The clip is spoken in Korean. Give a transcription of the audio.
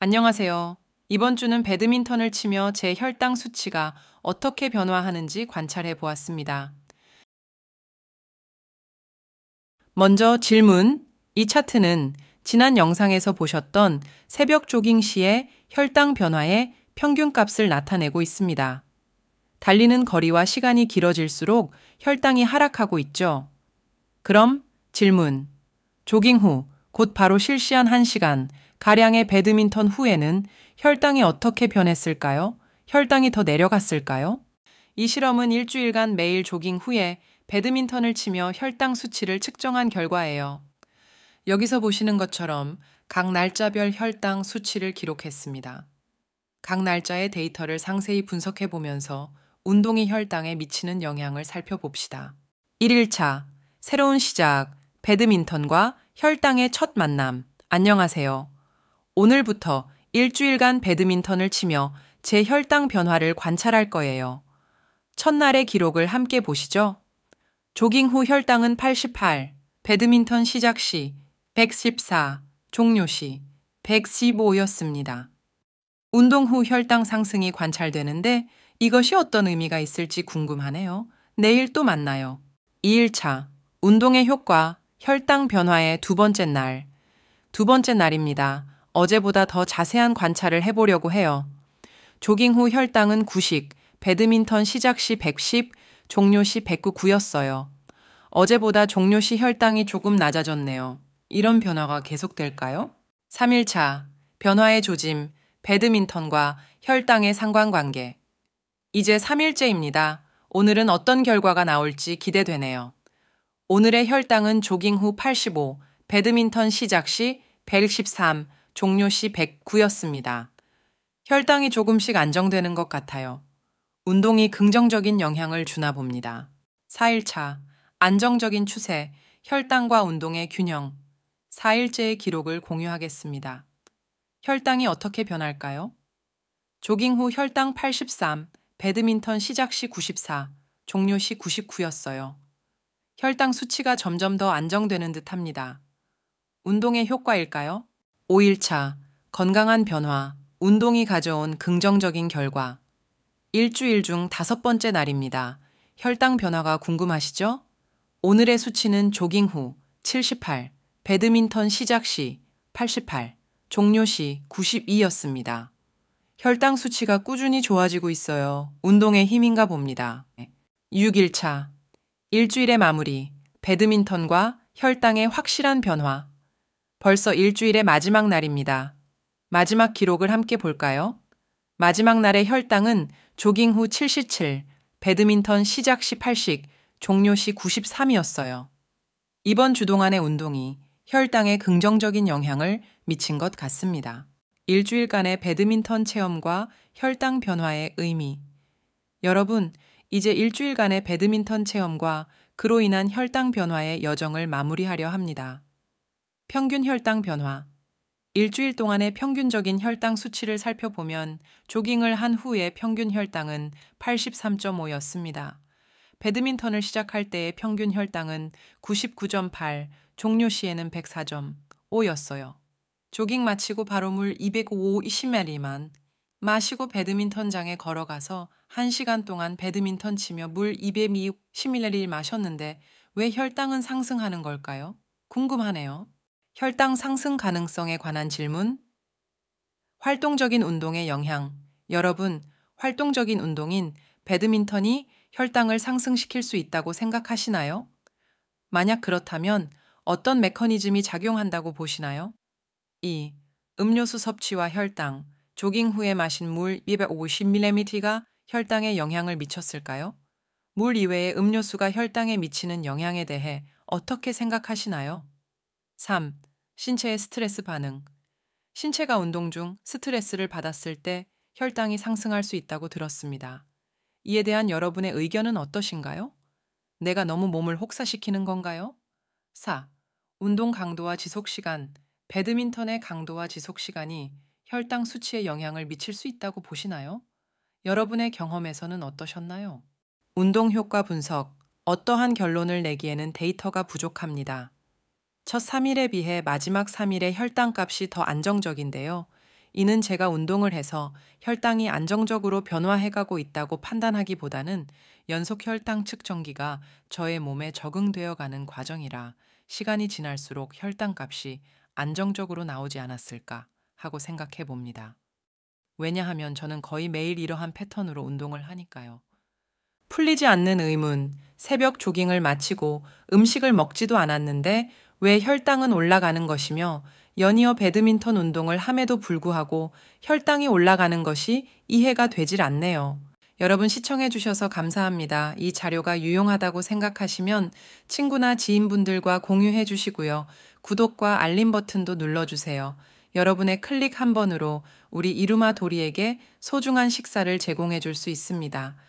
안녕하세요. 이번 주는 배드민턴을 치며 제 혈당 수치가 어떻게 변화하는지 관찰해 보았습니다. 먼저 질문. 이 차트는 지난 영상에서 보셨던 새벽 조깅 시의 혈당 변화의 평균값을 나타내고 있습니다. 달리는 거리와 시간이 길어질수록 혈당이 하락하고 있죠. 그럼 질문. 조깅 후 곧 바로 실시한 1시간 가량의 배드민턴 후에는 혈당이 어떻게 변했을까요? 혈당이 더 내려갔을까요? 이 실험은 일주일간 매일 조깅 후에 배드민턴을 치며 혈당 수치를 측정한 결과예요. 여기서 보시는 것처럼 각 날짜별 혈당 수치를 기록했습니다. 각 날짜의 데이터를 상세히 분석해 보면서 운동이 혈당에 미치는 영향을 살펴봅시다. 1일차 새로운 시작 배드민턴과 혈당의 첫 만남 안녕하세요. 오늘부터 일주일간 배드민턴을 치며 제 혈당 변화를 관찰할 거예요. 첫날의 기록을 함께 보시죠. 조깅 후 혈당은 88, 배드민턴 시작 시 114, 종료 시 115였습니다. 운동 후 혈당 상승이 관찰되는데 이것이 어떤 의미가 있을지 궁금하네요. 내일 또 만나요. 2일차 운동의 효과 혈당 변화의 두 번째 날. 두 번째 날입니다. 어제보다 더 자세한 관찰을 해보려고 해요. 조깅 후 혈당은 90, 배드민턴 시작 시 110, 종료 시 109였어요. 어제보다 종료 시 혈당이 조금 낮아졌네요. 이런 변화가 계속될까요? 3일차 변화의 조짐, 배드민턴과 혈당의 상관관계. 이제 3일째입니다. 오늘은 어떤 결과가 나올지 기대되네요. 오늘의 혈당은 조깅 후 85, 배드민턴 시작 시 113, 종료시 109였습니다. 혈당이 조금씩 안정되는 것 같아요. 운동이 긍정적인 영향을 주나 봅니다. 4일차 안정적인 추세, 혈당과 운동의 균형 4일째의 기록을 공유하겠습니다. 혈당이 어떻게 변할까요? 조깅 후 혈당 83, 배드민턴 시작 시 94, 종료 시 99였어요. 혈당 수치가 점점 더 안정되는 듯 합니다. 운동의 효과일까요? 5일차 건강한 변화, 운동이 가져온 긍정적인 결과. 일주일 중 다섯 번째 날입니다. 혈당 변화가 궁금하시죠? 오늘의 수치는 조깅 후 78, 배드민턴 시작 시 88, 종료 시 92였습니다. 혈당 수치가 꾸준히 좋아지고 있어요. 운동의 힘인가 봅니다. 6일차. 일주일의 마무리. 배드민턴과 혈당의 확실한 변화. 벌써 일주일의 마지막 날입니다. 마지막 기록을 함께 볼까요? 마지막 날의 혈당은 조깅 후 77, 배드민턴 시작 시 80, 종료 시 93이었어요. 이번 주 동안의 운동이 혈당에 긍정적인 영향을 미친 것 같습니다. 일주일간의 배드민턴 체험과 혈당 변화의 의미. 여러분, 이제 일주일간의 배드민턴 체험과 그로 인한 혈당 변화의 여정을 마무리하려 합니다. 평균 혈당 변화. 일주일 동안의 평균적인 혈당 수치를 살펴보면 조깅을 한후에 평균 혈당은 83.5였습니다. 배드민턴을 시작할 때의 평균 혈당은 99.8, 종료 시에는 104.5였어요. 조깅 마치고 바로 물 250ml만 마시고 배드민턴장에 걸어가서 1시간 동안 배드민턴 치며 물 250ml 마셨는데 왜 혈당은 상승하는 걸까요? 궁금하네요. 혈당 상승 가능성에 관한 질문, 활동적인 운동의 영향. 여러분, 활동적인 운동인 배드민턴이 혈당을 상승시킬 수 있다고 생각하시나요? 만약 그렇다면 어떤 메커니즘이 작용한다고 보시나요? 2. 음료수 섭취와 혈당. 조깅 후에 마신 물2 5 0 m m 가 혈당에 영향을 미쳤을까요? 물이외에 음료수가 혈당에 미치는 영향에 대해 어떻게 생각하시나요? 3. 신체의 스트레스 반응. 신체가 운동 중 스트레스를 받았을 때 혈당이 상승할 수 있다고 들었습니다. 이에 대한 여러분의 의견은 어떠신가요? 내가 너무 몸을 혹사시키는 건가요? 4. 운동 강도와 지속 시간, 배드민턴의 강도와 지속 시간이 혈당 수치에 영향을 미칠 수 있다고 보시나요? 여러분의 경험에서는 어떠셨나요? 운동 효과 분석, 어떠한 결론을 내기에는 데이터가 부족합니다. 첫 3일에 비해 마지막 3일의 혈당값이 더 안정적인데요. 이는 제가 운동을 해서 혈당이 안정적으로 변화해가고 있다고 판단하기보다는 연속 혈당 측정기가 저의 몸에 적응되어 가는 과정이라 시간이 지날수록 혈당값이 안정적으로 나오지 않았을까 하고 생각해 봅니다. 왜냐하면 저는 거의 매일 이러한 패턴으로 운동을 하니까요. 풀리지 않는 의문, 새벽 조깅을 마치고 음식을 먹지도 않았는데 왜 혈당은 올라가는 것이며 연이어 배드민턴 운동을 함에도 불구하고 혈당이 올라가는 것이 이해가 되질 않네요. 여러분 시청해주셔서 감사합니다. 이 자료가 유용하다고 생각하시면 친구나 지인분들과 공유해주시고요. 구독과 알림 버튼도 눌러주세요. 여러분의 클릭 한 번으로 우리 이루마 도리에게 소중한 식사를 제공해줄 수 있습니다.